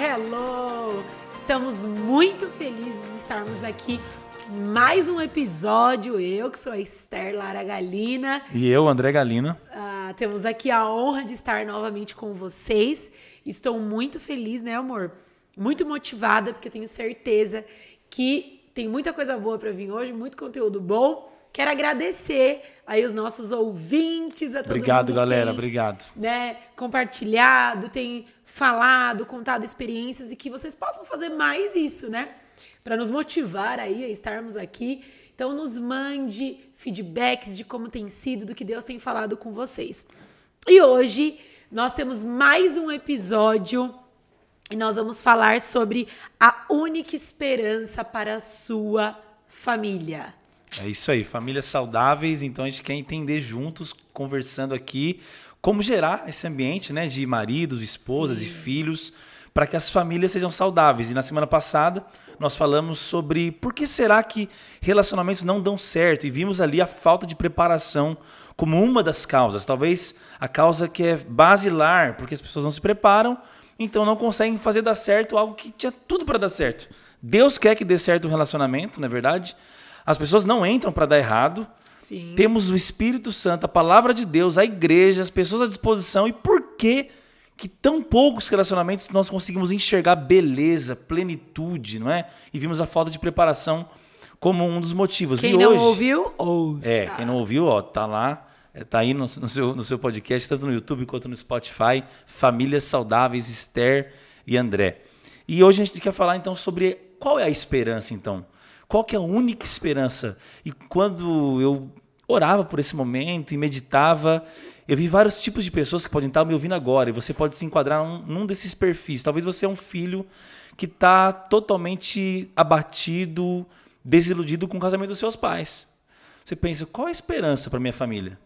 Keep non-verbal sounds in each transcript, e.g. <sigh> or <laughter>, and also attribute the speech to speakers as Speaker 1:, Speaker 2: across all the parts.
Speaker 1: hello! Estamos muito felizes de estarmos aqui. Mais um episódio. Eu, que sou a Esther Lara Galina.
Speaker 2: E eu, André Galina.
Speaker 1: Ah, temos aqui a honra de estar novamente com vocês. Estou muito feliz, né, amor? Muito motivada, porque eu tenho certeza que tem muita coisa boa para vir hoje, muito conteúdo bom. Quero agradecer aí os nossos ouvintes. A é todo obrigado, galera. Tem, obrigado. Né, compartilhado, tem falado, contado experiências e que vocês possam fazer mais isso, né? Para nos motivar aí a estarmos aqui. Então, nos mande feedbacks de como tem sido, do que Deus tem falado com vocês. E hoje nós temos mais um episódio e nós vamos falar sobre a única esperança para a sua família.
Speaker 2: É isso aí, famílias saudáveis. Então a gente quer entender juntos, conversando aqui, como gerar esse ambiente, né, de maridos, esposas Sim. e filhos, para que as famílias sejam saudáveis. E na semana passada nós falamos sobre por que será que relacionamentos não dão certo e vimos ali a falta de preparação como uma das causas. Talvez a causa que é basilar, porque as pessoas não se preparam, então não conseguem fazer dar certo algo que tinha tudo para dar certo. Deus quer que dê certo um relacionamento, não é verdade? As pessoas não entram para dar errado. Sim. Temos o Espírito Santo, a palavra de Deus, a igreja, as pessoas à disposição. E por que que tão poucos relacionamentos nós conseguimos enxergar beleza, plenitude, não é? E vimos a falta de preparação como um dos motivos. Quem e não hoje, ouviu, é, ouça. É, quem não ouviu, ó, tá lá, é, tá aí no, no, seu, no seu podcast, tanto no YouTube quanto no Spotify, Famílias Saudáveis, Esther e André. E hoje a gente quer falar então sobre qual é a esperança, então, qual que é a única esperança? E quando eu orava por esse momento e meditava, eu vi vários tipos de pessoas que podem estar me ouvindo agora e você pode se enquadrar num, num desses perfis. Talvez você é um filho que está totalmente abatido, desiludido com o casamento dos seus pais. Você pensa, qual a esperança para minha família?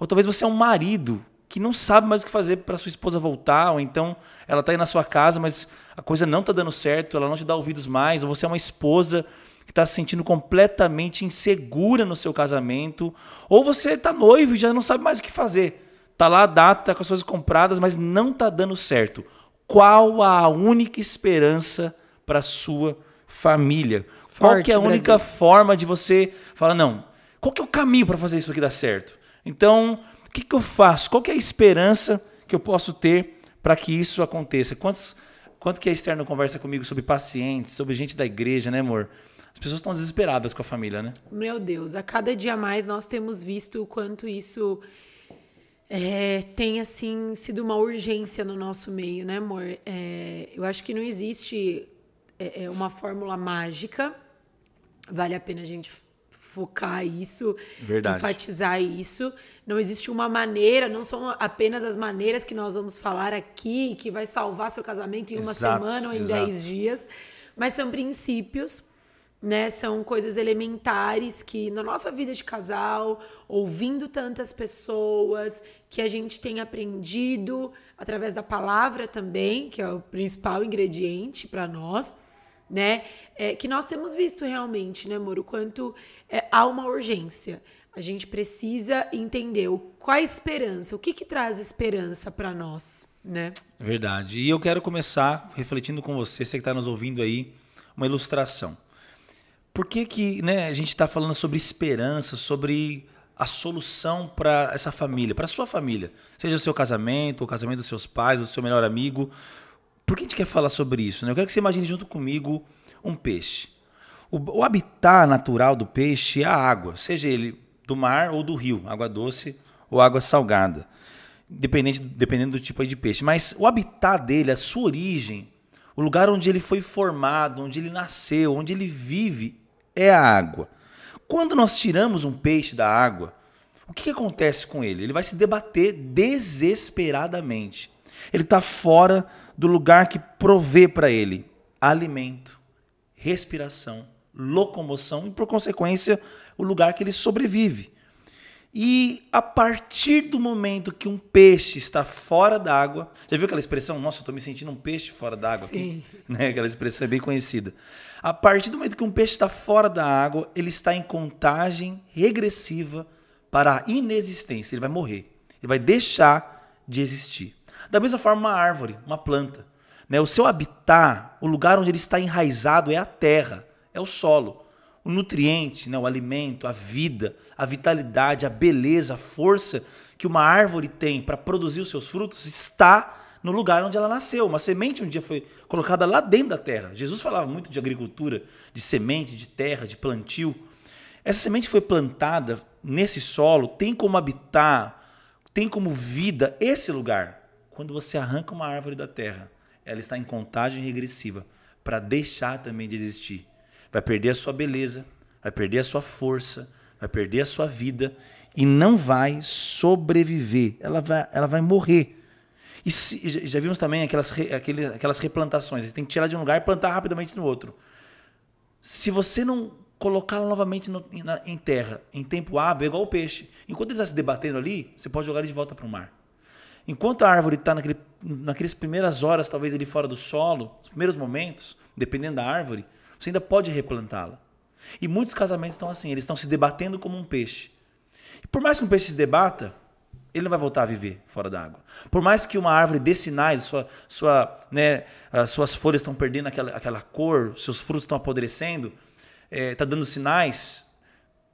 Speaker 2: Ou talvez você é um marido que não sabe mais o que fazer para sua esposa voltar, ou então ela está aí na sua casa, mas a coisa não está dando certo, ela não te dá ouvidos mais, ou você é uma esposa que está se sentindo completamente insegura no seu casamento, ou você está noivo e já não sabe mais o que fazer. Tá lá a data, tá com as coisas compradas, mas não tá dando certo. Qual a única esperança para sua família? Forte, qual que é a única forma de você falar não? Qual que é o caminho para fazer isso aqui dar certo? Então, o que, que eu faço? Qual que é a esperança que eu posso ter para que isso aconteça? Quantos, quanto que a Externo conversa comigo sobre pacientes, sobre gente da igreja, né, amor? As pessoas estão desesperadas com a família, né?
Speaker 1: Meu Deus, a cada dia mais nós temos visto o quanto isso é, tem assim sido uma urgência no nosso meio, né, amor? É, eu acho que não existe é, é, uma fórmula mágica. Vale a pena a gente focar isso, Verdade. enfatizar isso. Não existe uma maneira, não são apenas as maneiras que nós vamos falar aqui que vai salvar seu casamento em uma exato, semana ou em exato. dez dias, mas são princípios né? São coisas elementares que na nossa vida de casal, ouvindo tantas pessoas, que a gente tem aprendido através da palavra também, que é o principal ingrediente para nós, né? É, que nós temos visto realmente, né, amor, o quanto é, há uma urgência. A gente precisa entender o, qual a esperança, o que, que traz esperança para nós, né?
Speaker 2: Verdade. E eu quero começar refletindo com você, você que está nos ouvindo aí, uma ilustração por que, que né, a gente está falando sobre esperança, sobre a solução para essa família, para sua família, seja o seu casamento, o casamento dos seus pais, o seu melhor amigo. Por que a gente quer falar sobre isso? Né? Eu quero que você imagine junto comigo um peixe. O, o habitat natural do peixe é a água, seja ele do mar ou do rio, água doce ou água salgada, dependente, dependendo do tipo de peixe. Mas o habitat dele, a sua origem, o lugar onde ele foi formado, onde ele nasceu, onde ele vive, é a água. Quando nós tiramos um peixe da água, o que, que acontece com ele? Ele vai se debater desesperadamente. Ele está fora do lugar que provê para ele alimento, respiração, locomoção e, por consequência, o lugar que ele sobrevive. E a partir do momento que um peixe está fora d'água, já viu aquela expressão? Nossa, eu estou me sentindo um peixe fora d'água aqui. Né? Aquela expressão é bem conhecida. A partir do momento que um peixe está fora da água, ele está em contagem regressiva para a inexistência. Ele vai morrer. Ele vai deixar de existir. Da mesma forma, uma árvore, uma planta. Né? O seu habitat, o lugar onde ele está enraizado é a terra, é o solo. O nutriente, né? o alimento, a vida, a vitalidade, a beleza, a força que uma árvore tem para produzir os seus frutos está no lugar onde ela nasceu. Uma semente um dia foi colocada lá dentro da terra. Jesus falava muito de agricultura, de semente, de terra, de plantio. Essa semente foi plantada nesse solo, tem como habitar, tem como vida esse lugar. Quando você arranca uma árvore da terra, ela está em contagem regressiva para deixar também de existir. Vai perder a sua beleza, vai perder a sua força, vai perder a sua vida e não vai sobreviver. Ela vai, ela vai morrer. E se, já vimos também aquelas, re, aquele, aquelas replantações. Você tem que tirar de um lugar e plantar rapidamente no outro. Se você não colocá la novamente no, na, em terra, em tempo hábil, é igual o peixe. Enquanto ele está se debatendo ali, você pode jogar ele de volta para o mar. Enquanto a árvore está naquele, naquelas primeiras horas, talvez ali fora do solo, os primeiros momentos, dependendo da árvore, você ainda pode replantá-la. E muitos casamentos estão assim, eles estão se debatendo como um peixe. E por mais que um peixe se debata, ele não vai voltar a viver fora da água. Por mais que uma árvore dê sinais, sua, sua, né, suas folhas estão perdendo aquela, aquela cor, seus frutos estão apodrecendo, está é, tá dando sinais,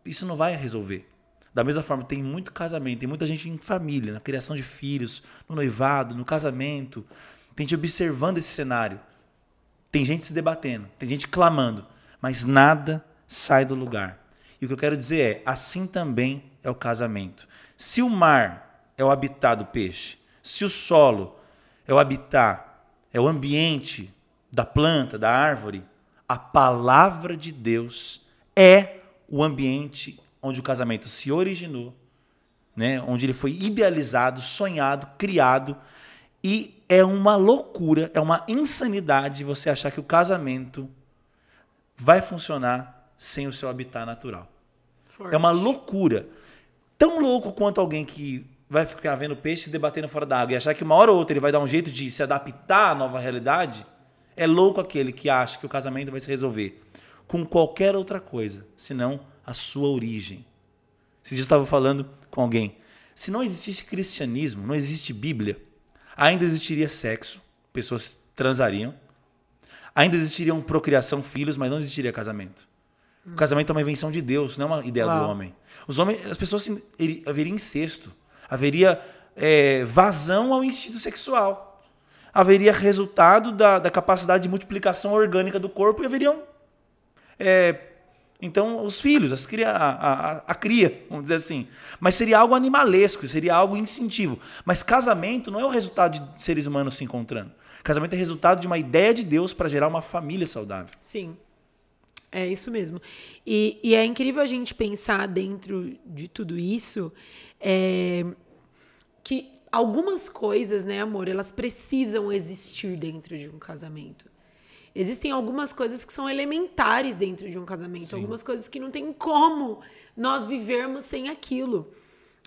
Speaker 2: isso não vai resolver. Da mesma forma, tem muito casamento, tem muita gente em família, na criação de filhos, no noivado, no casamento, tem gente observando esse cenário, tem gente se debatendo, tem gente clamando, mas nada sai do lugar. E o que eu quero dizer é, assim também é o casamento. Se o mar é o habitat do peixe, se o solo é o habitat, é o ambiente da planta, da árvore, a palavra de Deus é o ambiente onde o casamento se originou, né? onde ele foi idealizado, sonhado, criado. E é uma loucura, é uma insanidade você achar que o casamento vai funcionar sem o seu habitat natural. Forte. É uma loucura. Tão louco quanto alguém que vai ficar vendo peixe se debatendo fora d'água e achar que uma hora ou outra ele vai dar um jeito de se adaptar à nova realidade, é louco aquele que acha que o casamento vai se resolver com qualquer outra coisa, senão a sua origem. Se eu estava falando com alguém, se não existisse cristianismo, não existe Bíblia, ainda existiria sexo, pessoas transariam, ainda existiriam procriação, filhos, mas não existiria casamento. O casamento é uma invenção de Deus, não é uma ideia Uau. do homem. Os homens, as pessoas haveria incesto haveria é, vazão ao instinto sexual, haveria resultado da, da, capacidade de multiplicação orgânica do corpo e haveriam. É, então, os filhos, as cria, a, a, a cria, vamos dizer assim. Mas seria algo animalesco, seria algo instintivo. Mas casamento não é o resultado de seres humanos se encontrando. Casamento é resultado de uma ideia de Deus para gerar uma família saudável.
Speaker 1: Sim. É isso mesmo. E, e, é incrível a gente pensar dentro de tudo isso é, que algumas coisas, né, amor, elas precisam existir dentro de um casamento. Existem algumas coisas que são elementares dentro de um casamento, Sim. algumas coisas que não tem como nós vivermos sem aquilo.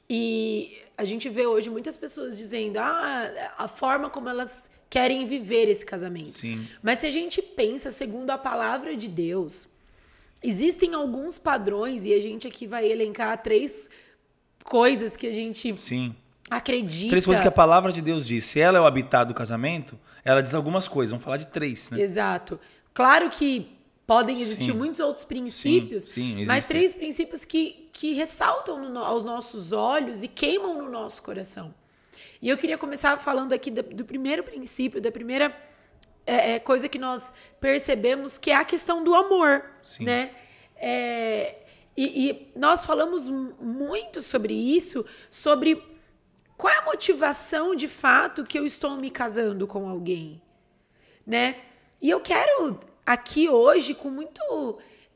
Speaker 1: E a gente vê hoje muitas pessoas dizendo ah, a forma como elas querem viver esse casamento. Sim. Mas se a gente pensa segundo a palavra de Deus, existem alguns padrões, e a gente aqui vai elencar três coisas que a gente
Speaker 2: Sim. acredita. Três coisas que a palavra de Deus diz. Se ela é o habitat do casamento, ela diz algumas coisas. Vamos falar de três, né?
Speaker 1: Exato. Claro que podem existir sim, muitos outros princípios, sim, sim, mas três princípios que, que ressaltam no, aos nossos olhos e queimam no nosso coração. E eu queria começar falando aqui do, do primeiro princípio, da primeira é, é, coisa que nós percebemos, que é a questão do amor, né? É, e, e nós falamos muito sobre isso, sobre qual é a motivação de fato que eu estou me casando com alguém, né? E eu quero aqui hoje com muito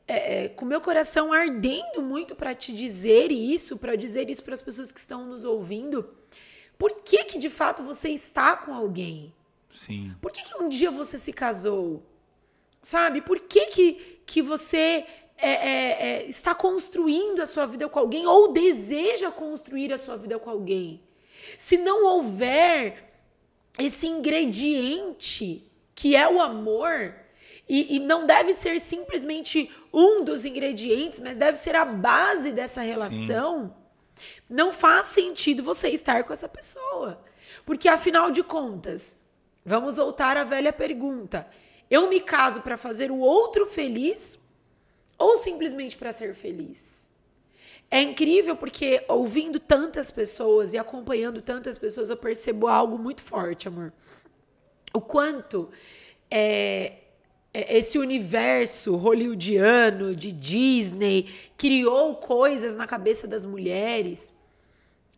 Speaker 1: é, é com meu coração ardendo muito para te dizer isso, para dizer isso para as pessoas que estão nos ouvindo. Por que que de fato você está com alguém? Sim. Por que que um dia você se casou? Sabe? Por que que, que você é, é, está construindo a sua vida com alguém ou deseja construir a sua vida com alguém. Se não houver esse ingrediente que é o amor, e, e não deve ser simplesmente um dos ingredientes, mas deve ser a base dessa relação, Sim. não faz sentido você estar com essa pessoa. Porque afinal de contas, vamos voltar à velha pergunta: eu me caso para fazer o outro feliz ou simplesmente para ser feliz. É incrível porque ouvindo tantas pessoas e acompanhando tantas pessoas, eu percebo algo muito forte, amor. O quanto é, é, esse universo hollywoodiano de Disney criou coisas na cabeça das mulheres.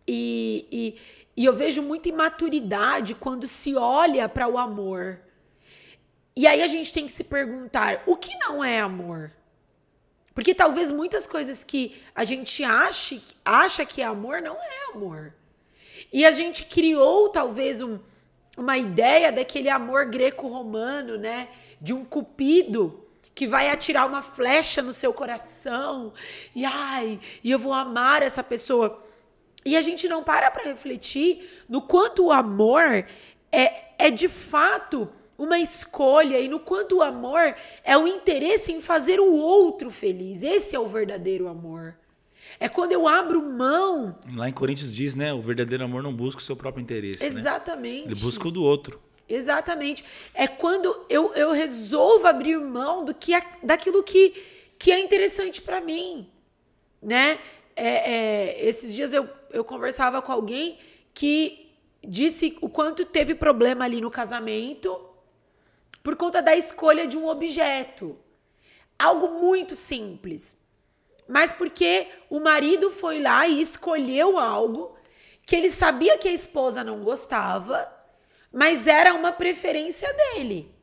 Speaker 1: E, e, e eu vejo muita imaturidade quando se olha para o amor. E aí a gente tem que se perguntar: o que não é amor? Porque talvez muitas coisas que a gente ache, acha que é amor não é amor. E a gente criou talvez um, uma ideia daquele amor greco-romano, né? De um cupido que vai atirar uma flecha no seu coração. E ai, e eu vou amar essa pessoa. E a gente não para para refletir no quanto o amor é, é de fato uma escolha e no quanto o amor é o interesse em fazer o outro feliz. Esse é o verdadeiro amor. É quando eu abro mão.
Speaker 2: Lá em Coríntios diz, né? O verdadeiro amor não busca o seu próprio interesse. Né?
Speaker 1: Exatamente. Né? Ele busca o do outro. Exatamente. É quando eu, eu resolvo abrir mão do que é, daquilo que, que é interessante para mim. Né? É, é, esses dias eu, eu conversava com alguém que disse o quanto teve problema ali no casamento por conta da escolha de um objeto. Algo muito simples. Mas porque o marido foi lá e escolheu algo que ele sabia que a esposa não gostava, mas era uma preferência dele.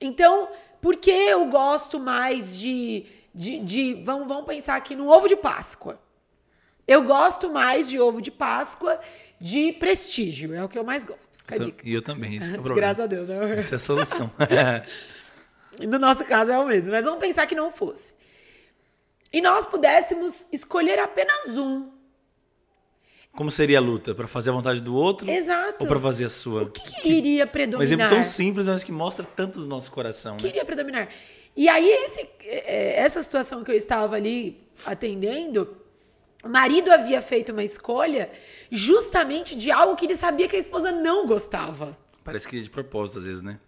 Speaker 1: Então, por que eu gosto mais de. de, de vamos, vamos pensar aqui no ovo de Páscoa. Eu gosto mais de ovo de Páscoa de prestígio. É o que eu mais gosto. Fica eu dica.
Speaker 2: E eu também, isso é o <laughs> problema. Graças a Deus. Né? Essa é a solução. <laughs>
Speaker 1: É. no nosso caso é o mesmo, mas vamos pensar que não fosse. E nós pudéssemos escolher apenas um.
Speaker 2: Como seria a luta? Para fazer a vontade do outro? Exato. Ou para fazer a sua? O que,
Speaker 1: que, iria predominar? Um exemplo é tão
Speaker 2: simples, mas que mostra tanto do nosso coração. O que né? iria
Speaker 1: predominar? E aí, esse, é, essa situação que eu estava ali atendendo, o marido havia feito uma escolha justamente de algo que ele sabia que a esposa não gostava.
Speaker 2: Parece que é de propósito, às vezes, né?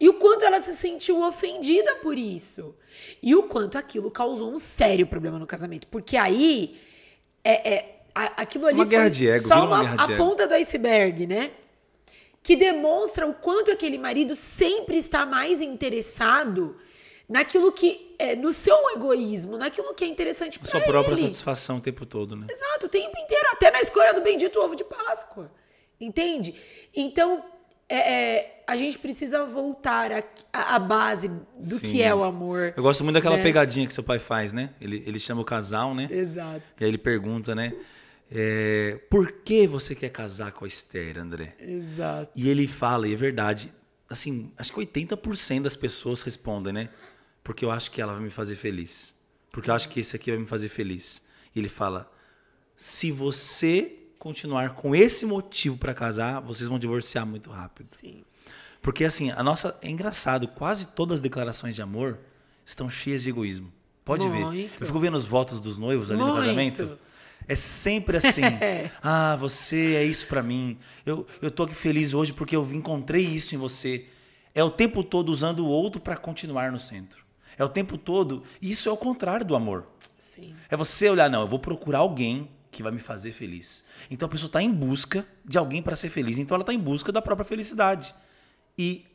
Speaker 1: E o quanto ela se sentiu ofendida por isso. E o quanto aquilo causou um sério problema no casamento. Porque aí, é, é aquilo ali uma foi ego, só uma, uma a ponta do iceberg, né? Que demonstra o quanto aquele marido sempre está mais interessado naquilo que é, no seu egoísmo, naquilo que é interessante para ele. Sua própria
Speaker 2: satisfação o tempo todo, né?
Speaker 1: Exato, o tempo inteiro, até na escolha do bendito ovo de Páscoa. Entende? Então, é, é, a gente precisa voltar à base do Sim. que é o amor. Eu gosto muito daquela né? pegadinha
Speaker 2: que seu pai faz, né? Ele, ele chama o casal, né? Exato. E aí ele pergunta, né? É, por que você quer casar com a Esther, André? Exato. E ele fala, e é verdade, assim, acho que 80% das pessoas respondem, né? porque eu acho que ela vai me fazer feliz. Porque eu acho que esse aqui vai me fazer feliz. E ele fala: se você continuar com esse motivo para casar, vocês vão divorciar muito rápido. Sim. Porque assim, a nossa é engraçado, quase todas as declarações de amor estão cheias de egoísmo. Pode muito. ver. Eu fico vendo os votos dos noivos ali muito. no casamento. É sempre assim. <laughs> É. ah, você é isso para mim. Eu, eu tô aqui feliz hoje porque eu encontrei isso em você. É o tempo todo usando o outro para continuar no centro. É o tempo todo. E isso é o contrário do amor. Sim. É você olhar, não, eu vou procurar alguém que vai me fazer feliz. Então a pessoa está em busca de alguém para ser feliz. Então ela está em busca da própria felicidade. E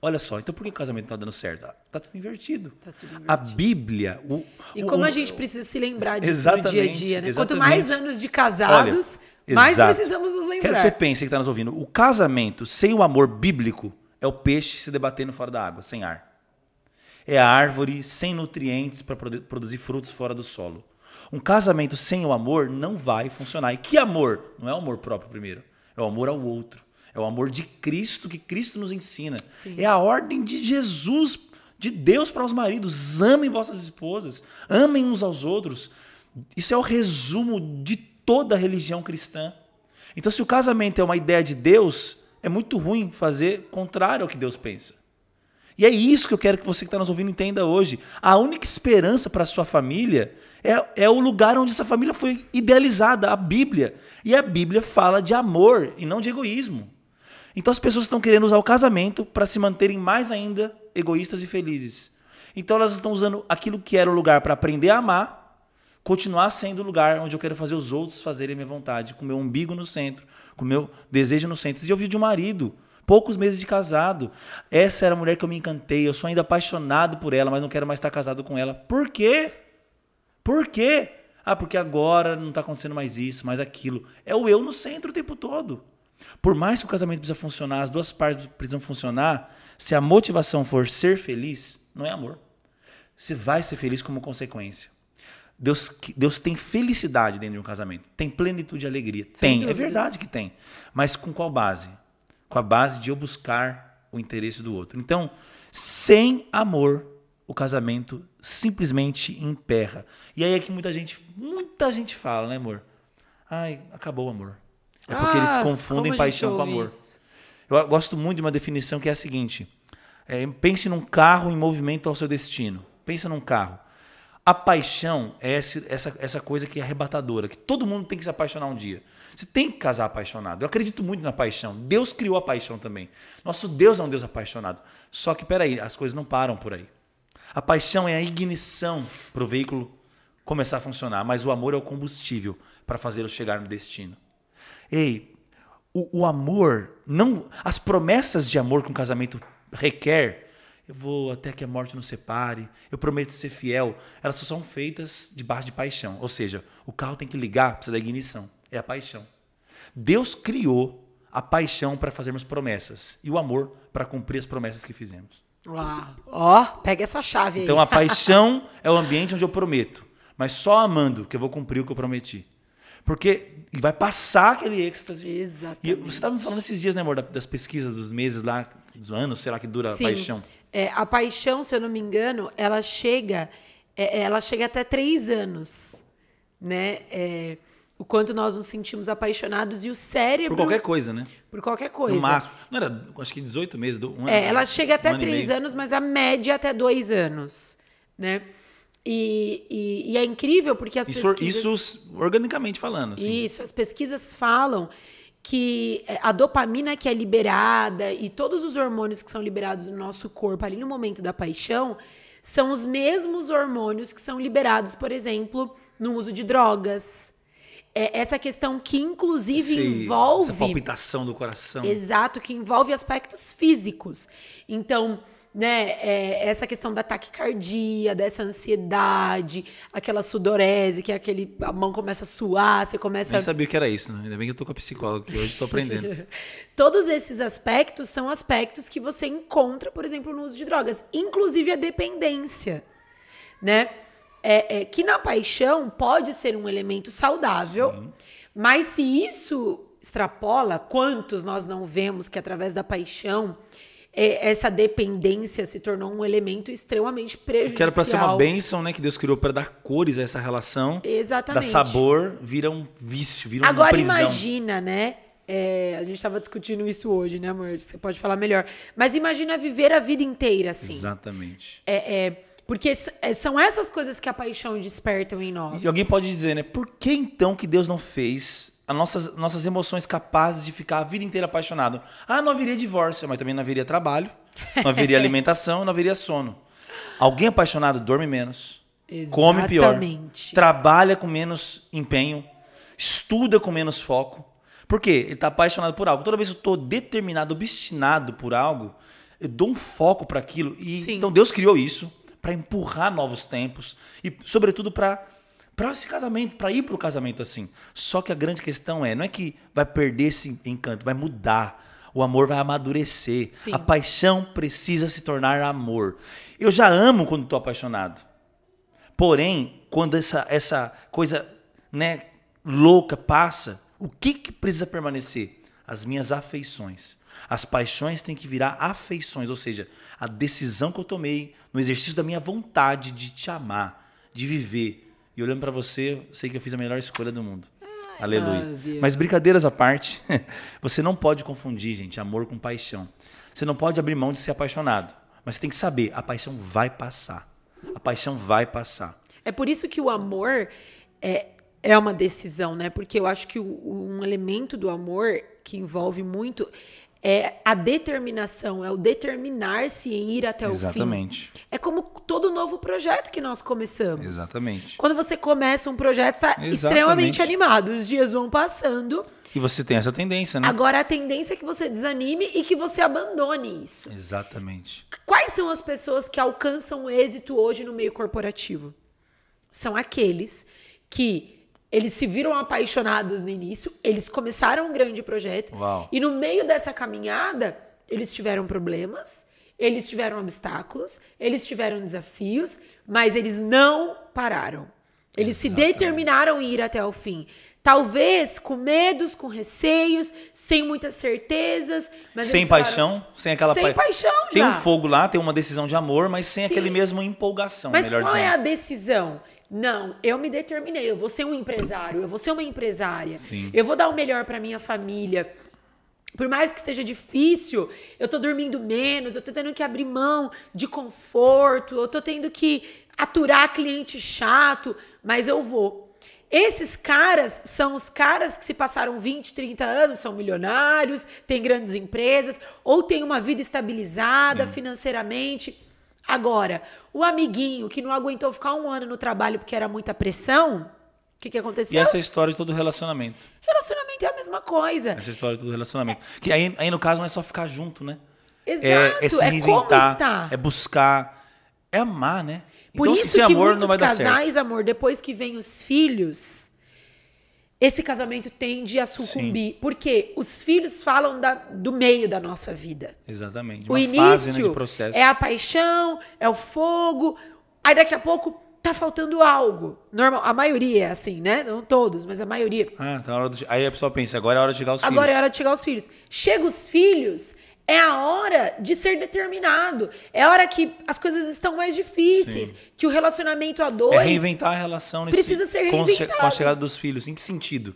Speaker 2: olha só, então por que o casamento não está dando certo? Tá tudo invertido. Tá tudo invertido. A Bíblia. O, e o, como o, a gente
Speaker 1: precisa se lembrar disso no dia a dia, né? Exatamente. Quanto mais anos de casados, olha, mais exato. precisamos nos lembrar. Quero que você pense
Speaker 2: que está nos ouvindo. O casamento sem o amor bíblico é o peixe se debatendo fora da água, sem ar é a árvore sem nutrientes para produzir frutos fora do solo. Um casamento sem o amor não vai funcionar. E que amor? Não é o amor próprio primeiro, é o amor ao outro. É o amor de Cristo que Cristo nos ensina. Sim. É a ordem de Jesus, de Deus para os maridos. Amem vossas esposas, amem uns aos outros. Isso é o resumo de toda a religião cristã. Então, se o casamento é uma ideia de Deus, é muito ruim fazer contrário ao que Deus pensa. E é isso que eu quero que você que está nos ouvindo entenda hoje. A única esperança para a sua família é, é o lugar onde essa família foi idealizada, a Bíblia. E a Bíblia fala de amor e não de egoísmo. Então as pessoas estão querendo usar o casamento para se manterem mais ainda egoístas e felizes. Então elas estão usando aquilo que era o lugar para aprender a amar, continuar sendo o lugar onde eu quero fazer os outros fazerem a minha vontade, com meu umbigo no centro, com meu desejo no centro. E eu vi de um marido Poucos meses de casado. Essa era a mulher que eu me encantei. Eu sou ainda apaixonado por ela, mas não quero mais estar casado com ela. Por quê? Por quê? Ah, porque agora não está acontecendo mais isso, mais aquilo. É o eu no centro o tempo todo. Por mais que o casamento precisa funcionar, as duas partes precisam funcionar, se a motivação for ser feliz, não é amor. Você vai ser feliz como consequência. Deus, Deus tem felicidade dentro de um casamento. Tem plenitude e alegria. Sem tem, é dúvidas. é verdade que tem. Mas com qual base? com a base de eu buscar o interesse do outro. Então, sem amor, o casamento simplesmente emperra. E aí é que muita gente, muita gente fala, né, amor? Ai, acabou o amor. É porque ah, eles confundem paixão com amor. Isso? Eu gosto muito de uma definição que é a seguinte: é, pense num carro em movimento ao seu destino. Pensa num carro. A paixão é essa, essa coisa que é arrebatadora, que todo mundo tem que se apaixonar um dia. Você tem que casar apaixonado. Eu acredito muito na paixão. Deus criou a paixão também. Nosso Deus é um Deus apaixonado. Só que, peraí, as coisas não param por aí. A paixão é a ignição para o veículo começar a funcionar, mas o amor é o combustível para fazê-lo chegar no destino. Ei, o, o amor, não as promessas de amor que um casamento requer, eu vou até que a morte nos separe, eu prometo ser fiel, elas só são feitas debaixo de paixão. Ou seja, o carro tem que ligar, precisa da ignição. É a paixão. Deus criou a paixão para fazermos promessas e o amor para cumprir as promessas que fizemos. Uau!
Speaker 1: Ó, oh, pega essa chave aí. Então a paixão
Speaker 2: <laughs> é o ambiente onde eu prometo, mas só amando que eu vou cumprir o que eu prometi. Porque vai passar aquele êxtase. Exatamente. E você estava me falando esses dias, né, amor, das pesquisas dos meses lá, dos anos, sei lá, que dura Sim. a paixão.
Speaker 1: É, a paixão, se eu não me engano, ela chega, é, é, ela chega até três anos, né? É, o quanto nós nos sentimos apaixonados e o cérebro. Por qualquer coisa, né? Por qualquer coisa. No máximo.
Speaker 2: Não era, acho que 18 meses. Um, é, ela né? chega até um três anos,
Speaker 1: mas a média até dois anos, né? E, e, e é incrível porque as isso, pesquisas. Isso
Speaker 2: organicamente falando. Assim. Né?
Speaker 1: Isso, as pesquisas falam que eh, a dopamina que é liberada e todos os hormônios que são liberados no nosso corpo ali no momento da paixão são os mesmos hormônios que são liberados, por exemplo, no uso de drogas. É essa questão que, inclusive, Esse, envolve. Essa palpitação
Speaker 2: do coração. Exato,
Speaker 1: que envolve aspectos físicos. Então, né, é, essa questão da taquicardia, dessa ansiedade, aquela sudorese, que é aquele, a mão começa a suar, você começa... Nem a...
Speaker 2: sabia que era isso, né? Ainda bem que eu tô com a psicóloga, que hoje estou aprendendo.
Speaker 1: <laughs> Todos esses aspectos são aspectos que você encontra, por exemplo, no uso de drogas, inclusive a dependência, né? É, é, que na paixão pode ser um elemento saudável, Sim. mas se isso extrapola, quantos nós não vemos que através da paixão é, essa dependência se tornou um elemento extremamente prejudicial. Que era para ser uma
Speaker 2: bênção, né? Que Deus criou para dar cores a essa relação. Exatamente. Dá sabor, vira um vício, vira Agora uma prisão. Agora
Speaker 1: imagina, né? É, a gente estava discutindo isso hoje, né, amor? Você pode falar melhor. Mas imagina viver a vida inteira assim.
Speaker 2: Exatamente.
Speaker 1: É, é, porque é, são essas coisas que a paixão despertam em nós. E alguém
Speaker 2: pode dizer, né? Por que então que Deus não fez as nossas, nossas emoções capazes de ficar a vida inteira apaixonado. Ah, não haveria divórcio, mas também não haveria trabalho, não haveria <laughs> alimentação, não haveria sono. Alguém apaixonado dorme menos, Exatamente. come pior, trabalha com menos empenho, estuda com menos foco. Por quê? Ele está apaixonado por algo. Toda vez que eu estou determinado, obstinado por algo, eu dou um foco para aquilo. E então Deus criou isso para empurrar novos tempos e, sobretudo, para para esse casamento, para ir para o casamento assim. Só que a grande questão é, não é que vai perder esse encanto, vai mudar. O amor vai amadurecer. Sim. A paixão precisa se tornar amor. Eu já amo quando estou apaixonado. Porém, quando essa, essa coisa né, louca passa, o que, que precisa permanecer? As minhas afeições. As paixões têm que virar afeições, ou seja, a decisão que eu tomei no exercício da minha vontade de te amar, de viver, e olhando para você, sei que eu fiz a melhor escolha do mundo. Ai, Aleluia. Mas brincadeiras à parte, <laughs> você não pode confundir, gente, amor com paixão. Você não pode abrir mão de ser apaixonado. Mas você tem que saber, a paixão vai passar. A paixão vai passar.
Speaker 1: É por isso que o amor é, é uma decisão, né? Porque eu acho que o, um elemento do amor que envolve muito é a determinação, é o determinar-se em ir até Exatamente. o fim. É como todo novo projeto que nós começamos.
Speaker 2: Exatamente.
Speaker 1: Quando você começa um projeto, está extremamente animado, os dias vão passando.
Speaker 2: E você tem essa tendência, né? Agora
Speaker 1: a tendência é que você desanime e que você abandone isso.
Speaker 2: Exatamente.
Speaker 1: Quais são as pessoas que alcançam êxito hoje no meio corporativo? São aqueles que eles se viram apaixonados no início, eles começaram um grande projeto. Uau. E no meio dessa caminhada, eles tiveram problemas, eles tiveram obstáculos, eles tiveram desafios, mas eles não pararam. Eles Exatamente. se determinaram em ir até o fim. Talvez com medos, com receios, sem muitas certezas. sem paixão,
Speaker 2: sem aquela sem pa... paixão. Já. Tem um fogo lá, tem uma decisão de amor, mas sem Sim. aquele mesmo empolgação. Mas qual é dizendo. é a
Speaker 1: decisão? Não, eu me determinei, eu vou ser um empresário, eu vou ser uma empresária. Sim. Eu vou dar o melhor para minha família. Por mais que esteja difícil, eu tô dormindo menos, eu tô tendo que abrir mão de conforto, eu tô tendo que aturar cliente chato, mas eu vou. Esses caras são os caras que se passaram 20, 30 anos, são milionários, têm grandes empresas, ou têm uma vida estabilizada Sim. financeiramente. Agora, o amiguinho que não aguentou ficar um ano no trabalho porque era muita pressão, o que, que aconteceu? E essa é a
Speaker 2: história de todo relacionamento.
Speaker 1: Relacionamento é a mesma coisa. Essa
Speaker 2: é a história de todo relacionamento. É. Que aí, aí, no caso, não é só ficar junto, né? Exato. É, é se é reinventar, é, é buscar, é amar, né? Por então, isso que amor, muitos casais,
Speaker 1: amor, depois que vem os filhos, esse casamento tende a sucumbir. Sim. Porque os filhos falam da, do meio da nossa vida.
Speaker 2: Exatamente. Uma o início fase, né, de processo. é a
Speaker 1: paixão, é o fogo. Aí daqui a pouco tá faltando algo. Normal, a maioria é assim, né? Não todos, mas a maioria.
Speaker 2: Ah, tá hora de... aí a pessoa pensa, agora é hora de chegar os agora é filhos. Agora é hora
Speaker 1: de chegar os filhos. Chega os filhos, é a hora de ser determinado. É a hora que as coisas estão mais difíceis, Sim. que o relacionamento a é dois. É reinventar
Speaker 2: a relação nesse precisa ser reinventado. com a chegada dos filhos. Em que sentido?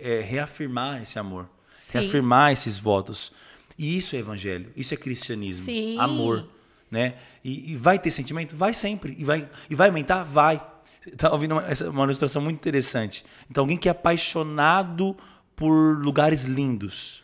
Speaker 2: É reafirmar esse amor, Sim. reafirmar esses votos. E isso é evangelho, isso é cristianismo, Sim. amor, né? E, e, vai ter sentimento, vai sempre. E vai, e vai aumentar, vai. Tá ouvindo uma, essa, uma ilustração muito interessante. Então alguém que é apaixonado por lugares lindos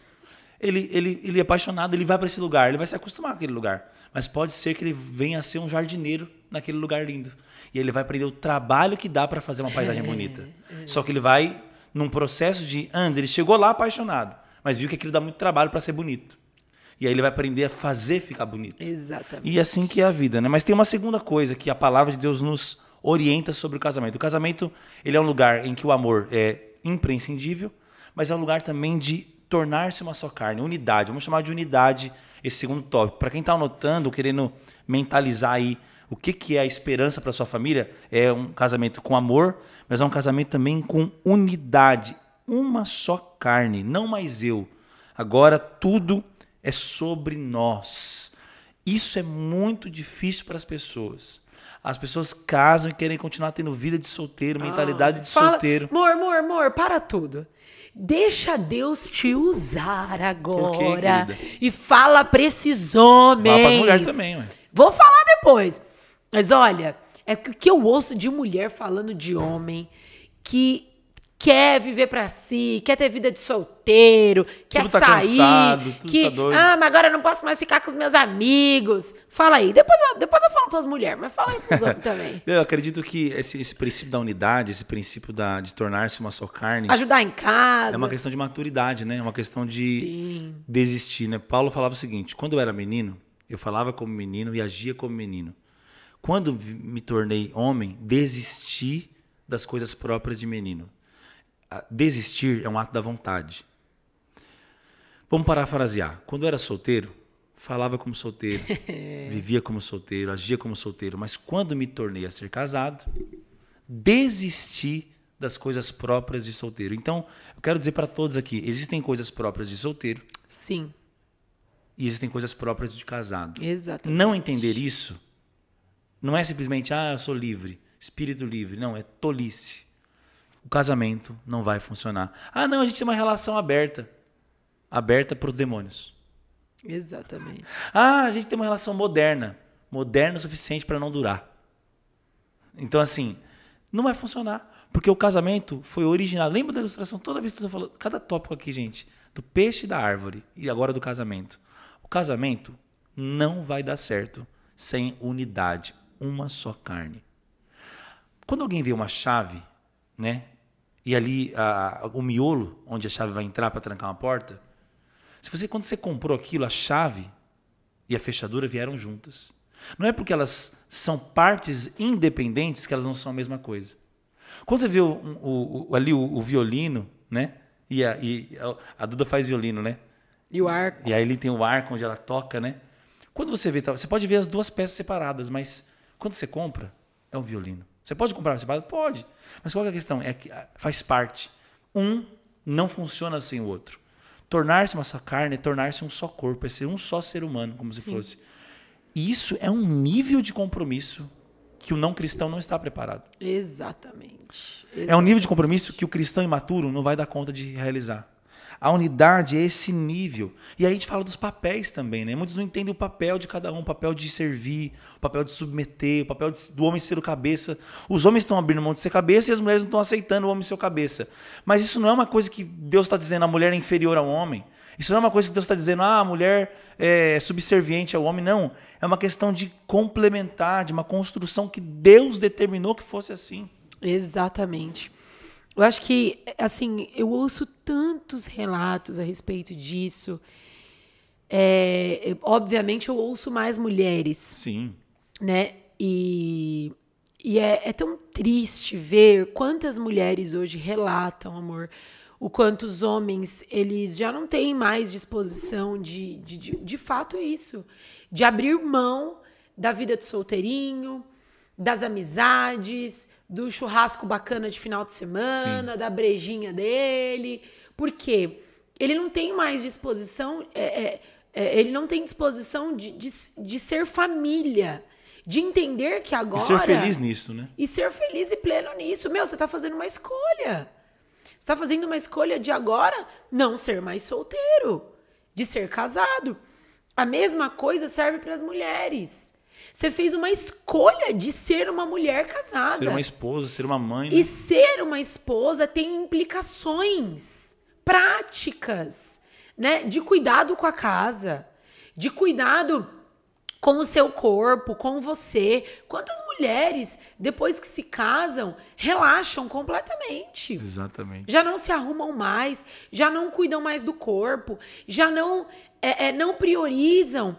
Speaker 2: ele, ele, ele é apaixonado, ele vai para esse lugar, ele vai se acostumar com aquele lugar. Mas pode ser que ele venha a ser um jardineiro naquele lugar lindo. E ele vai aprender o trabalho que dá para fazer uma paisagem <laughs> é, bonita. É. Só que ele vai num processo de antes, ele chegou lá apaixonado, mas viu que aquilo dá muito trabalho para ser bonito. E aí ele vai aprender a fazer ficar bonito.
Speaker 1: Exatamente. E assim
Speaker 2: que é a vida, né? Mas tem uma segunda coisa que a palavra de Deus nos orienta sobre o casamento. O casamento, ele é um lugar em que o amor é imprescindível, mas é um lugar também de tornar-se uma só carne, unidade. Vamos chamar de unidade esse segundo tópico. Para quem está anotando, querendo mentalizar aí o que, que é a esperança para sua família, é um casamento com amor, mas é um casamento também com unidade. Uma só carne, não mais eu. Agora tudo é sobre nós. Isso é muito difícil para as pessoas. As pessoas casam e querem continuar tendo vida de solteiro, mentalidade ah, de fala, solteiro.
Speaker 1: Amor, amor, amor, para tudo. Deixa Deus te usar agora. Quê, e fala pra esses homens. Fala mulheres também, ué. Vou falar depois. Mas olha, é que o que eu ouço de mulher falando de homem que quer viver para si, quer ter vida de solteiro, quer tá sair, cansado, tudo que tá doido. ah, mas agora eu não posso mais ficar com os meus amigos. Fala aí, depois eu, depois eu falo para as mulheres, mas fala aí para os homens também.
Speaker 2: <laughs> Eu acredito que esse, esse, princípio da unidade, esse princípio da, de tornar-se uma só carne, ajudar
Speaker 1: em casa, é uma questão
Speaker 2: de maturidade, né? É uma questão de Sim. desistir, né? Paulo falava o seguinte: quando eu era menino, eu falava como menino e agia como menino. Quando me tornei homem, desisti das coisas próprias de menino desistir é um ato da vontade. Vamos parafrasear. Quando eu era solteiro, falava como solteiro, <laughs> vivia como solteiro, agia como solteiro, mas quando me tornei a ser casado, desisti das coisas próprias de solteiro. Então, eu quero dizer para todos aqui, existem coisas próprias de solteiro? Sim. E existem coisas próprias de casado. Exatamente. Não entender isso não é simplesmente ah, eu sou livre, espírito livre, não, é tolice o casamento não vai funcionar. Ah, não, a gente tem uma relação aberta aberta para os demônios.
Speaker 1: Exatamente.
Speaker 2: Ah, a gente tem uma relação moderna moderna o suficiente para não durar. Então, assim, não vai funcionar. Porque o casamento foi original. Lembra da ilustração? Toda vez que eu falo, cada tópico aqui, gente, do peixe e da árvore e agora do casamento. O casamento não vai dar certo sem unidade, uma só carne. Quando alguém vê uma chave, né, e ali a, o miolo onde a chave vai entrar para trancar uma porta, se você quando você comprou aquilo, a chave e a fechadura vieram juntas. Não é porque elas são partes independentes que elas não são a mesma coisa. Quando você vê o, o, o ali o, o, violino, né? E, a, e a, a, Duda faz violino, né? E o arco. E aí ele tem o arco onde ela toca, né? Quando você vê, tá, você pode ver as duas peças separadas, mas quando você compra, é um violino. Você pode comprar separado? Pode. Mas qual é a questão? É que ah, faz parte. Um não funciona sem o outro. Tornar-se uma só carne é tornar-se um só corpo, é ser um só ser humano, como Sim. se fosse. E isso é um nível de compromisso que o não cristão não está preparado.
Speaker 1: Exatamente.
Speaker 2: Exatamente. É um nível de compromisso que o cristão imaturo não vai dar conta de realizar. A unidade é esse nível. E aí a gente fala dos papéis também, né? Muitos não entendem o papel de cada um, o papel de servir, o papel de submeter, o papel de, do homem ser o cabeça. Os homens estão abrindo mão de ser cabeça e as mulheres não estão aceitando o homem ser o cabeça. Mas isso não é uma coisa que Deus está dizendo a mulher é inferior ao homem. Isso não é uma coisa que Deus está dizendo, ah, a mulher é subserviente ao homem, não. É uma questão de complementar, de uma construção que Deus determinou que fosse assim. Exatamente.
Speaker 1: Eu acho que, assim, eu ouço tantos relatos a respeito disso. É, obviamente, eu ouço mais mulheres. Sim. Né? E, e é, é tão triste ver quantas mulheres hoje relatam, amor, o quanto os homens eles já não têm mais disposição de, de, de, de fato, é isso, de abrir mão da vida de solteirinho, das amizades, do churrasco bacana de final de semana, Sim. da brejinha dele. Por quê? Ele não tem mais disposição, é, é, é ele não tem disposição de, de, de, ser família. De entender que agora. E ser feliz nisso, né? E ser feliz e pleno nisso. Meu, você tá fazendo uma escolha. Você tá fazendo uma escolha de agora não ser mais solteiro, de ser casado. A mesma coisa serve para as mulheres. Você fez uma escolha de ser uma mulher casada. Ser uma
Speaker 2: esposa, ser uma mãe. Né? E
Speaker 1: ser uma esposa tem implicações práticas, né? De cuidado com a casa, de cuidado com o seu corpo, com você. Quantas mulheres, depois que se casam, relaxam completamente? Exatamente. Já não se arrumam mais, já não cuidam mais do corpo, já não, é, é, não priorizam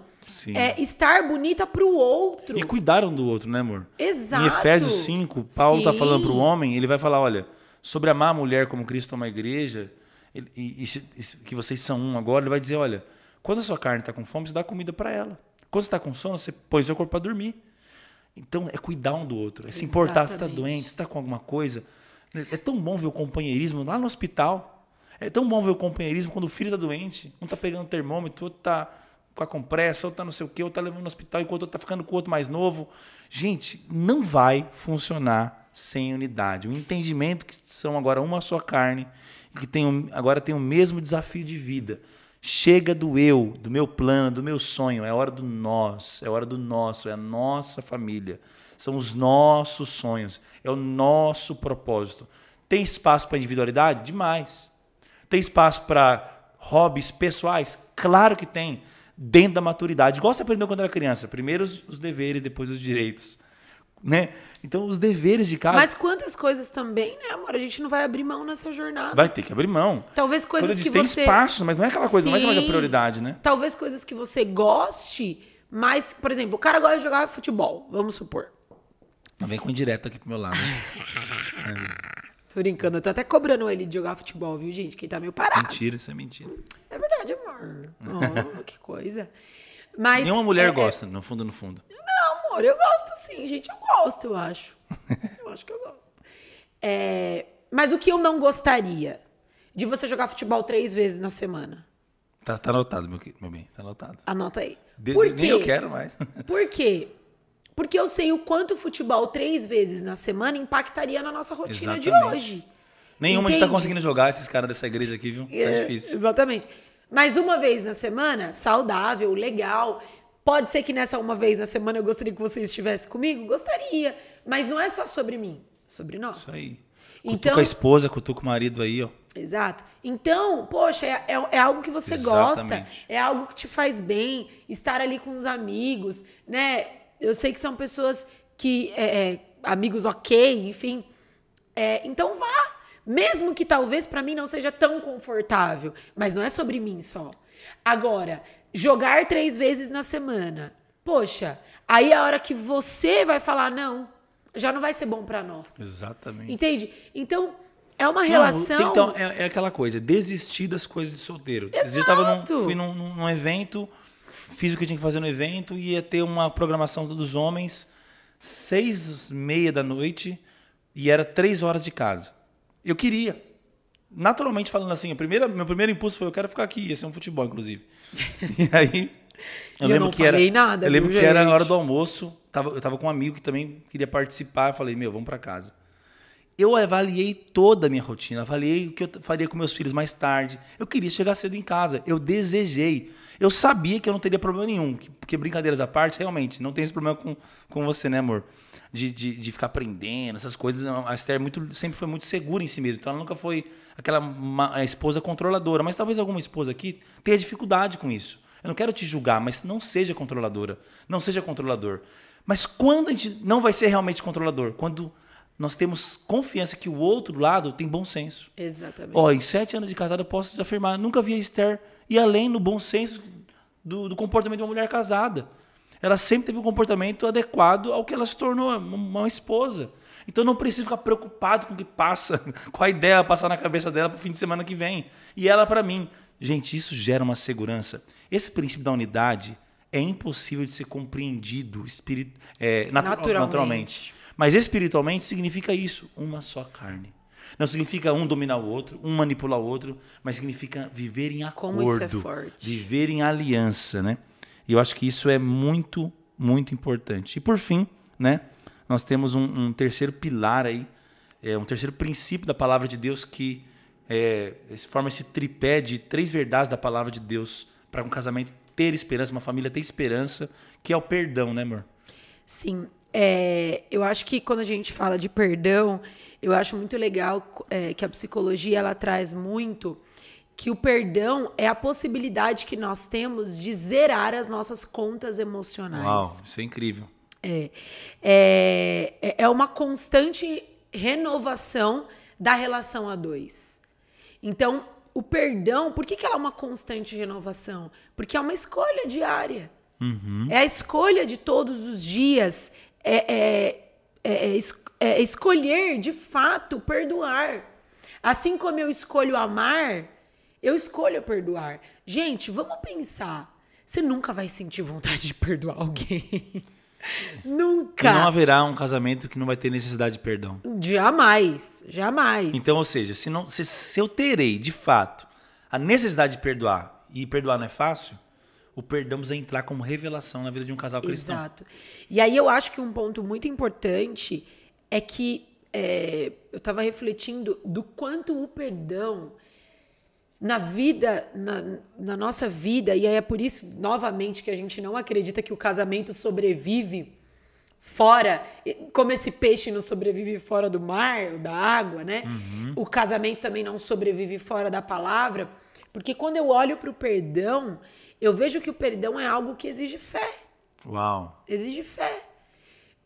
Speaker 1: é, estar bonita para o outro.
Speaker 2: E cuidaram do outro, né, amor? Exato. Em Efésios 5, Paulo Sim. tá falando para o homem, ele vai falar, olha, sobre amar a mulher como Cristo ama a igreja, ele, e, e, e, que vocês são um agora, ele vai dizer, olha, quando a sua carne está com fome, você dá comida para ela. Quando você está com sono, você põe seu corpo para dormir. Então, é cuidar um do outro, é se importar se está doente, se está com alguma coisa. É, é tão bom ver o companheirismo lá no hospital. É tão bom ver o companheirismo quando o filho está doente, um está pegando termômetro, outro está com a compressa, ou tá não sei o quê, ou tá levando no hospital enquanto outro tá ficando com o outro mais novo. Gente, não vai funcionar sem unidade. O entendimento que são agora uma só carne e que tem um, agora tem o mesmo desafio de vida. Chega do eu, do meu plano, do meu sonho. É hora do nós, é hora do nosso, é a nossa família. São os nossos sonhos, é o nosso propósito. Tem espaço para individualidade? Demais. Tem espaço para hobbies pessoais? Claro que tem dentro da maturidade. Igual você aprendeu quando era criança. Primeiro os deveres, depois os direitos. Né? Então, os deveres de casa. Mas
Speaker 1: quantas coisas também, né, amor? A gente não vai abrir mão nessa jornada. Vai
Speaker 2: ter que abrir mão. Talvez coisas disse, que tem você. Tem espaço, mas não é aquela coisa, Sim. não é mais a prioridade, né?
Speaker 1: Talvez coisas que você goste, mas, por exemplo, o cara gosta de jogar futebol, vamos supor.
Speaker 2: Não vem com indireto aqui pro meu lado. <laughs>
Speaker 1: Tô brincando, eu tô até cobrando ele de jogar futebol, viu, gente? Quem tá meio
Speaker 2: parado. Mentira, isso é mentira. É verdade amor. Oh, que coisa. Mas, Nenhuma mulher é, é, gosta, no fundo, no fundo. Não,
Speaker 1: amor, eu gosto sim, gente. Eu gosto, eu acho. <laughs> eu acho que eu gosto. É, mas o que eu não gostaria? De você jogar futebol três vezes na semana.
Speaker 2: Tá, tá anotado, meu, meu bem, tá anotado.
Speaker 1: Anota aí. De, Por quê? Nem eu quero mais. <laughs> Por quê? Porque eu sei o quanto o futebol três vezes na semana impactaria na nossa rotina Exatamente. de hoje.
Speaker 2: Nenhuma tá Entende? tá conseguindo jogar esses caras dessa igreja aqui, viu? Tá é, difícil.
Speaker 1: Exatamente. Mas uma vez na semana, saudável, legal. Pode ser que nessa uma vez na semana eu gostaria que você estivesse comigo? Gostaria. Mas não é só sobre mim, é sobre nós. Isso aí. Cutuca então, a
Speaker 2: esposa, cutuca o marido aí, ó.
Speaker 1: Exato. Então, poxa, é, é, é algo que você Exatamente. gosta, é algo que te faz bem, estar ali com os amigos, né? Eu sei que são pessoas que. É, é amigos ok, enfim. É, então vá. Mesmo que talvez para mim não seja tão confortável, mas não é sobre mim só. Agora, jogar três vezes na semana. Poxa, aí é a hora que você vai falar não, já não vai ser bom para nós.
Speaker 2: Exatamente.
Speaker 1: Entende? Então,
Speaker 2: é uma relação. Não, então, é, é, aquela coisa, desistir das coisas de solteiro. Exato. Eu tava num, fui num, num, evento, fiz o que tinha que fazer no evento, ia ter uma programação dos homens, seis e meia da noite, e era três horas de casa. Eu queria. Naturalmente falando assim, a primeira, meu primeiro impulso foi eu quero ficar aqui, ia ser um futebol, inclusive. <laughs> e aí. Eu, e lembro eu que era, nada, Eu lembro que era a hora do almoço, tava, eu tava com um amigo que também queria participar, eu falei, meu, vamos para casa. Eu avaliei toda a minha rotina, avaliei o que eu faria com meus filhos mais tarde. Eu queria chegar cedo em casa, eu desejei. Eu sabia que eu não teria problema nenhum, porque brincadeiras à parte, realmente, não tem esse problema com, com você, né, amor? de, de, de ficar aprendendo, essas coisas. A Esther muito, sempre foi muito segura em si mesma. Então ela nunca foi aquela uma, esposa controladora. Mas talvez alguma esposa aqui tenha dificuldade com isso. Eu não quero te julgar, mas não seja controladora. Não seja controlador. Mas quando a gente não vai ser realmente controlador? Quando nós temos confiança que o outro lado tem bom senso.
Speaker 1: Exatamente. Ó,
Speaker 2: em sete anos de casado, eu posso te afirmar, nunca vi a Esther ir além no bom senso do, do comportamento de uma mulher casada ela sempre teve um comportamento adequado ao que ela se tornou, uma esposa. Então não precisa ficar preocupado com o que passa, <laughs> com a ideia passar na cabeça dela pro fim de semana que vem. E ela para mim. Gente, isso gera uma segurança. Esse princípio da unidade é impossível de ser compreendido espirit é, natu naturalmente. naturalmente. Mas espiritualmente significa isso, uma só carne. Não significa um dominar o outro, um manipular o outro, mas significa viver em acordo, Como isso é forte. viver em aliança, né? E eu acho que isso é muito, muito importante. E por fim, né, nós temos um, um terceiro pilar aí, é, um terceiro princípio da palavra de Deus que é, forma esse tripé de três verdades da palavra de Deus para um casamento ter esperança, uma família ter esperança, que é o perdão, né, amor?
Speaker 1: Sim. É, eu acho que quando a gente fala de perdão, eu acho muito legal é, que a psicologia ela traz muito que o perdão é a possibilidade que nós temos de zerar as nossas contas emocionais. Uau, isso é incrível. É, é, é, é uma constante renovação da relação a dois. Então, o perdão, por que, que ela é uma constante renovação? Porque é uma escolha diária. Uhum. É a escolha de todos os dias. É, é, é, é, é escolher, de fato, perdoar. Assim como eu escolho amar, eu escolho perdoar. Gente, vamos pensar. Você nunca vai sentir vontade de perdoar alguém. <laughs> Nunca. E não
Speaker 2: haverá um casamento que não vai ter necessidade de perdão.
Speaker 1: Jamais, jamais.
Speaker 2: Então, ou seja, se, não, se, se eu terei, de fato, a necessidade de perdoar, e perdoar não é fácil, o perdão precisa entrar como revelação na vida de um casal cristão. Exato.
Speaker 1: E aí eu acho que um ponto muito importante é que é, eu estava refletindo do quanto o perdão na vida, na, na nossa vida, e aí é por isso, novamente, que a gente não acredita que o casamento sobrevive fora, como esse peixe não sobrevive fora do mar, da água, né? Uhum. O casamento também não sobrevive fora da palavra, porque quando eu olho para o perdão, eu vejo que o perdão é algo que exige fé. Uau. Exige fé.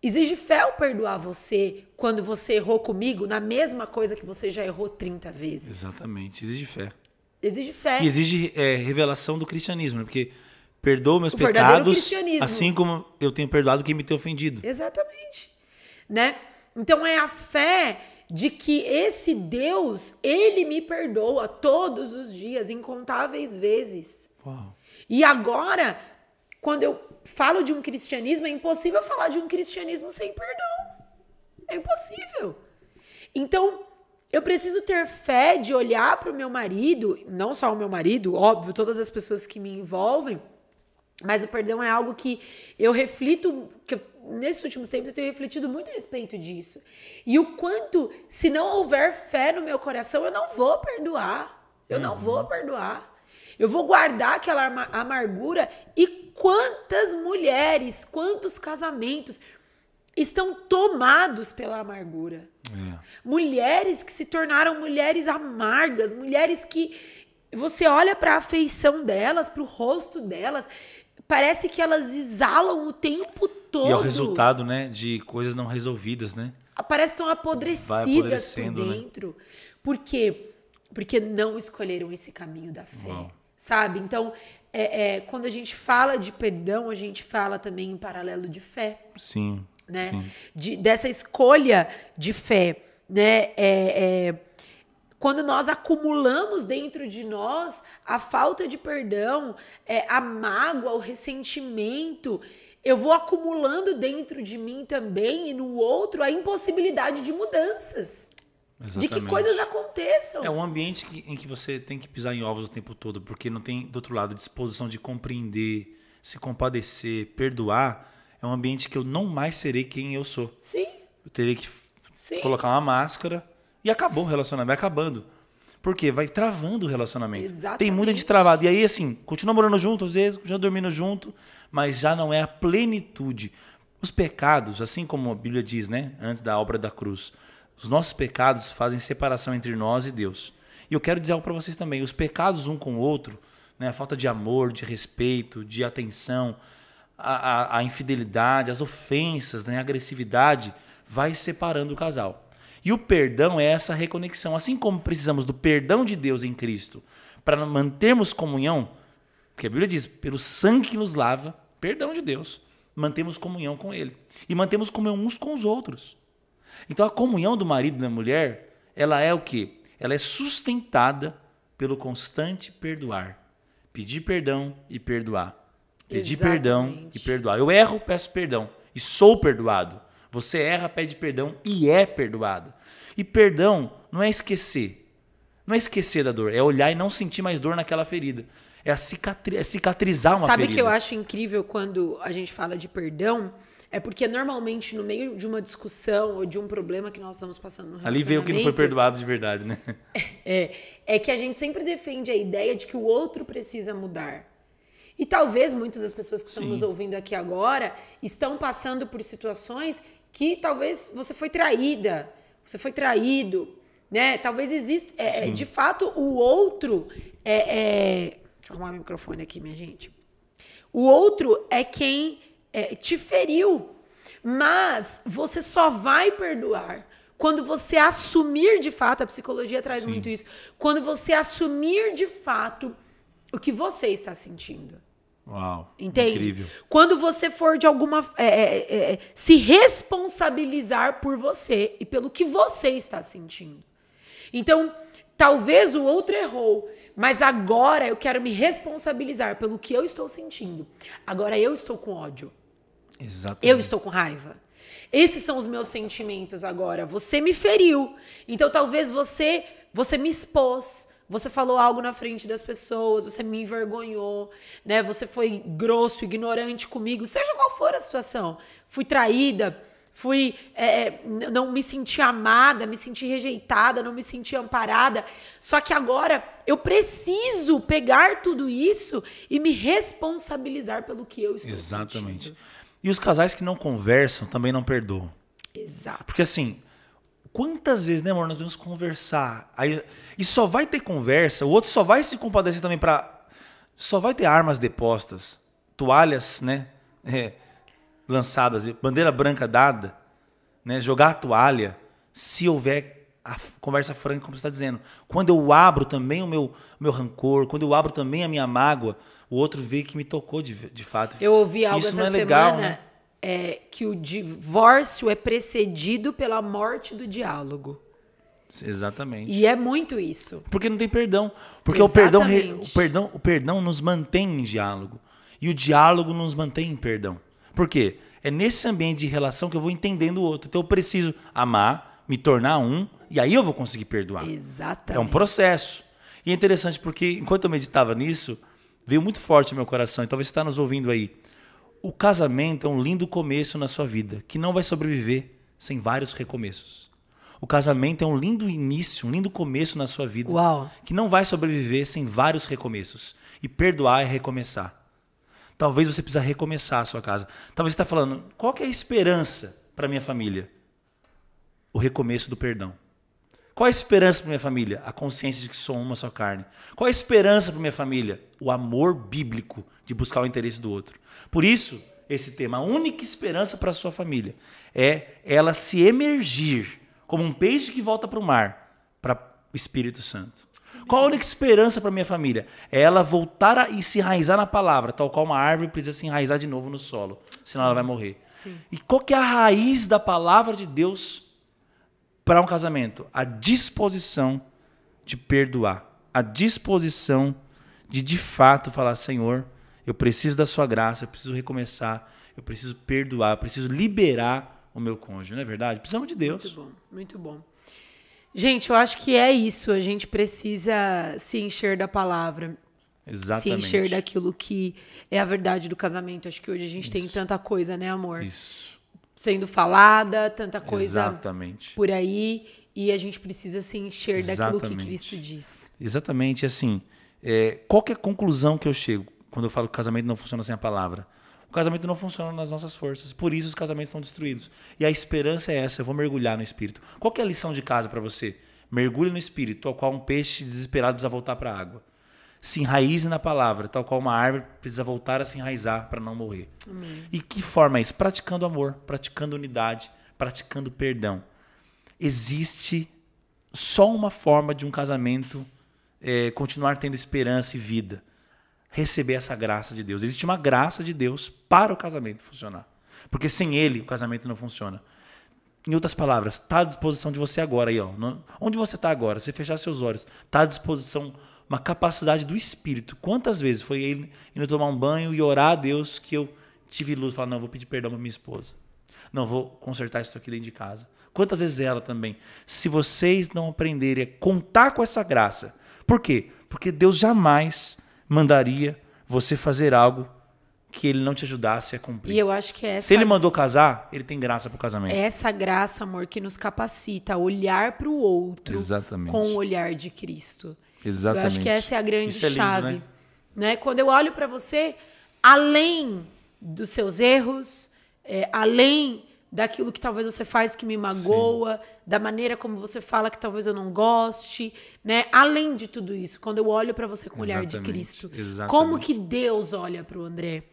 Speaker 1: Exige fé eu perdoar você quando você errou comigo na mesma coisa que você já errou 30 vezes.
Speaker 2: Exatamente, exige fé. Exige fé. E exige é, revelação do cristianismo, né? porque perdoa meus o pecados, assim como eu tenho perdoado quem me tem ofendido.
Speaker 1: Exatamente. Né? Então é a fé de que esse Deus, ele me perdoa todos os dias, incontáveis vezes. Uau. E agora, quando eu falo de um cristianismo, é impossível falar de um cristianismo sem perdão. É impossível. Então, eu preciso ter fé de olhar para o meu marido, não só o meu marido, óbvio, todas as pessoas que me envolvem, mas o perdão é algo que eu reflito, que nesses últimos tempos eu tenho refletido muito a respeito disso. E o quanto, se não houver fé no meu coração, eu não vou perdoar. Eu uhum. não vou uhum. perdoar. Eu vou guardar aquela amargura. E quantas mulheres, quantos casamentos estão tomados pela amargura? É. Mulheres que se tornaram mulheres amargas, mulheres que você olha para a afeição delas, para o rosto delas, parece que elas exalam o tempo todo. E é o resultado,
Speaker 2: né, de coisas não resolvidas, né?
Speaker 1: Parece que estão apodrecidas por né? dentro. Né? Por quê? Porque não escolheram esse caminho da fé. Uau. Sabe? Então, é, é, quando a gente fala de perdão, a gente fala também em paralelo de fé.
Speaker 2: Sim né? De,
Speaker 1: dessa escolha de fé, né? É, é, quando nós acumulamos dentro de nós a falta de perdão, é, a mágoa, o ressentimento, eu vou acumulando dentro de mim também e no outro a impossibilidade de mudanças. Exatamente. De que coisas
Speaker 2: aconteçam. É um ambiente que, em que você tem que pisar em ovos o tempo todo, porque não tem, do outro lado, disposição de compreender, se compadecer, perdoar é um ambiente que eu não mais serei quem eu sou. Sim. Eu terei que Sim. colocar uma máscara e acabou o relacionamento, vai acabando. Por quê? Vai travando o relacionamento. Exatamente. Tem muita gente travada. E aí, assim, continua morando junto às vezes, continua dormindo junto, mas já não é a plenitude. Os pecados, assim como a Bíblia diz, né? Antes da obra da cruz, os nossos pecados fazem separação entre nós e Deus. E eu quero dizer algo para vocês também: os pecados um com o outro, né? a falta de amor, de respeito, de atenção, a, a, infidelidade, as ofensas, né, a agressividade, vai separando o casal. E o perdão é essa reconexão. Assim como precisamos do perdão de Deus em Cristo para mantermos comunhão, porque a Bíblia diz, pelo sangue que nos lava, perdão de Deus, mantemos comunhão com Ele. E mantemos comunhão uns com os outros. Então a comunhão do marido e da mulher, ela é o quê? Ela é sustentada pelo constante perdoar. Pedir perdão e perdoar. Pedir Exatamente. perdão e perdoar. Eu erro, peço perdão e sou perdoado. Você erra, pede perdão e é perdoado. E perdão não é esquecer. Não é esquecer da dor, é olhar e não sentir mais dor naquela ferida. É, cicatri é cicatrizar uma Sabe ferida. Sabe que eu
Speaker 1: acho incrível quando a gente fala de perdão? É porque normalmente no meio de uma discussão ou de um problema que nós estamos passando no relacionamento... Ali veio que não foi perdoado
Speaker 2: de verdade, né? <laughs>
Speaker 1: É, é que a gente sempre defende a ideia de que o outro precisa mudar. E talvez muitas das pessoas que estão nos ouvindo aqui agora estão passando por situações que talvez você foi traída, você foi traído, né? Talvez exista, é, é de fato, o outro é, é... Deixa eu arrumar o microfone aqui, minha gente. O outro é quem é, te feriu, mas você só vai perdoar quando você assumir de fato, a psicologia traz Sim. muito isso, quando você assumir de fato o que você está sentindo. Uau, Entende? Incrível. Quando você for de alguma. É é, é, é, se responsabilizar por você e pelo que você está sentindo. Então, talvez o outro errou, mas agora eu quero me responsabilizar pelo que eu estou sentindo. Agora eu estou com ódio. Exatamente. Eu estou com raiva. Esses são os meus sentimentos agora. Você me feriu. Então talvez você, você me expôs. Você falou algo na frente das pessoas, você me envergonhou, né? Você foi grosso, ignorante comigo, seja qual for a situação. Fui traída, fui é, é não me senti amada, me senti rejeitada, não me senti amparada. Só que agora eu preciso pegar tudo isso e me responsabilizar pelo que eu estou
Speaker 2: Exatamente. Sentindo. E os casais que não conversam também não perdoam. Exato. Porque assim, Quantas vezes, né, amor, nós vamos conversar? Aí, e só vai ter conversa, o outro só vai se compadecer também para Só vai ter armas depostas, toalhas, né? É, lançadas, bandeira branca dada, né? Jogar a toalha, se houver a conversa franca, como você está dizendo. Quando eu abro também o meu, meu rancor, quando eu abro também a minha mágoa, o outro vê que me tocou de, de fato. Eu ouvi algo Isso essa não é semana. Legal, né?
Speaker 1: é, que o divórcio é precedido pela morte do diálogo.
Speaker 2: Exatamente. E é muito isso. Porque não tem perdão. Porque o perdão, o, perdão, o perdão nos mantém em diálogo. E o diálogo nos mantém em perdão. Por quê? É nesse ambiente de relação que eu vou entendendo o outro. Então eu preciso amar, me tornar um, e aí eu vou conseguir perdoar.
Speaker 1: Exatamente. É um
Speaker 2: processo. E é interessante porque, enquanto eu meditava nisso, veio muito forte no meu coração. E talvez você está nos ouvindo aí o casamento é um lindo começo na sua vida, que não vai sobreviver sem vários recomeços. O casamento é um lindo início, um lindo começo na sua vida, Uau. que não vai sobreviver sem vários recomeços. E perdoar é recomeçar. Talvez você precisa recomeçar a sua casa. Talvez você está falando, qual é a esperança para minha família? O recomeço do perdão. Qual a esperança para minha família? A consciência de que sou uma só carne. Qual a esperança para minha família? O amor bíblico de buscar o interesse do outro. Por isso, esse tema, a única esperança para sua família é ela se emergir como um peixe que volta para o mar, para o Espírito Santo. Qual a única esperança para minha família? É ela voltar a, e se enraizar na palavra, tal qual uma árvore precisa se enraizar de novo no solo, senão Sim. ela vai morrer. Sim. E qual que é a raiz da palavra de Deus para um casamento? A disposição de perdoar. A disposição de de fato falar: Senhor, eu preciso da sua graça, eu preciso recomeçar, eu preciso perdoar, eu preciso liberar o meu cônjuge, não é verdade? Precisamos de Deus. Muito
Speaker 1: bom, muito bom.
Speaker 2: Gente, eu acho que é
Speaker 1: isso. A gente precisa se encher da palavra. Exatamente. Se encher daquilo que é a verdade do casamento. Acho que hoje a gente isso. tem tanta coisa, né, amor? Isso sendo falada, tanta coisa Exatamente. por aí, e a gente precisa se encher Exatamente. daquilo que Cristo
Speaker 2: diz. Exatamente, assim, é, qual é a conclusão que eu chego quando eu falo que o casamento não funciona sem a palavra? O casamento não funciona nas nossas forças, por isso os casamentos estão destruídos. E a esperança é essa, eu vou mergulhar no Espírito. Qual é a lição de casa para você? Mergulhe no Espírito, ao qual um peixe desesperado precisa voltar para a água se enraize na palavra, tal qual uma árvore precisa voltar a se enraizar para não morrer. Amém. E que forma é isso? Praticando amor, praticando unidade, praticando perdão. Existe só uma forma de um casamento é, continuar tendo esperança e vida. Receber essa graça de Deus. Existe uma graça de Deus para o casamento funcionar. Porque sem ele, o casamento não funciona. Em outras palavras, está à disposição de você agora aí, ó. Onde você está agora? Se fechar seus olhos, está à disposição uma capacidade do espírito. Quantas vezes foi ele indo tomar um banho e orar a Deus que eu tive luz, falar, não, vou pedir perdão para minha esposa. Não, vou consertar isso aqui dentro de casa. Quantas vezes ela também. Se vocês não aprenderem a contar com essa graça. Por quê? Porque Deus jamais mandaria você fazer algo que ele não te ajudasse a cumprir.
Speaker 1: E eu acho que essa. É Se ele
Speaker 2: mandou casar, ele tem graça pro casamento. É
Speaker 1: essa graça, amor, que nos capacita a olhar para o outro
Speaker 2: Exatamente. com o
Speaker 1: olhar de Cristo.
Speaker 2: Exatamente. Eu acho que essa é a grande é lindo, chave. Né?
Speaker 1: né? Quando eu olho para você, além dos seus erros, é, além daquilo que talvez você faz que me magoa, Sim. da maneira como você fala que talvez eu não goste, né? Além de tudo isso, quando eu olho para você com o olhar de Cristo, exatamente. como que Deus olha para o André?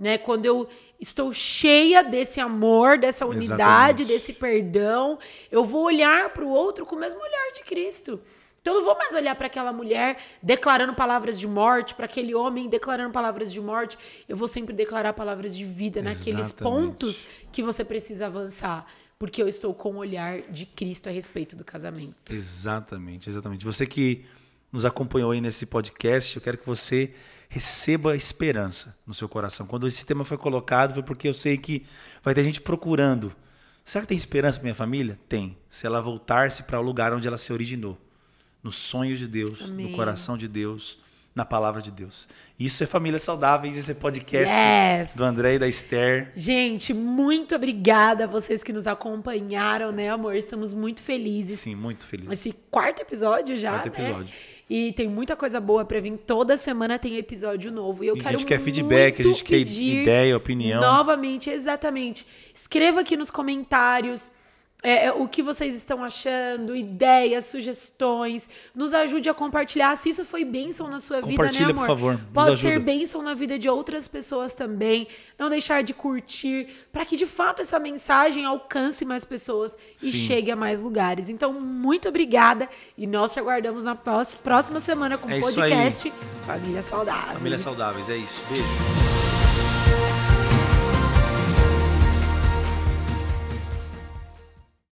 Speaker 1: Né? Quando eu estou cheia desse amor, dessa unidade, exatamente. desse perdão, eu vou olhar para o outro com o mesmo olhar de Cristo. Então eu não vou mais olhar para aquela mulher declarando palavras de morte, para aquele homem declarando palavras de morte. Eu vou sempre declarar palavras de vida Exatamente. naqueles pontos que você precisa avançar porque eu estou com o olhar de Cristo a respeito do casamento.
Speaker 2: Exatamente, exatamente. Você que nos acompanhou aí nesse podcast, eu quero que você receba esperança no seu coração. Quando esse tema foi colocado, foi porque eu sei que vai ter gente procurando. Será que tem esperança para minha família? Tem. Se ela voltar-se para o lugar onde ela se originou nos sonhos de Deus, Amém. no coração de Deus, na palavra de Deus. Isso é Família Saudável, isso é podcast yes. do André e da Esther.
Speaker 1: Gente, muito obrigada a vocês que nos acompanharam, né, amor? Estamos muito felizes. Sim,
Speaker 2: muito felizes. Esse
Speaker 1: quarto episódio já. Quarto né? episódio. E tem muita coisa boa para vir. Toda semana tem episódio novo. E eu e quero. A gente quer feedback, a gente quer ideia, opinião. Novamente, exatamente. Escreva aqui nos comentários. É, é, o que vocês estão achando, ideias, sugestões. Nos ajude a compartilhar. Se isso foi bênção na sua vida, né, amor? Por favor, Pode ser bênção na vida de outras pessoas também. Não deixar de curtir, para que de fato essa mensagem alcance mais pessoas Sim. e chegue a mais lugares. Então, muito obrigada e nós te aguardamos na próxima semana com o é podcast Família saudável Família
Speaker 2: Saudáveis, é isso. Beijo.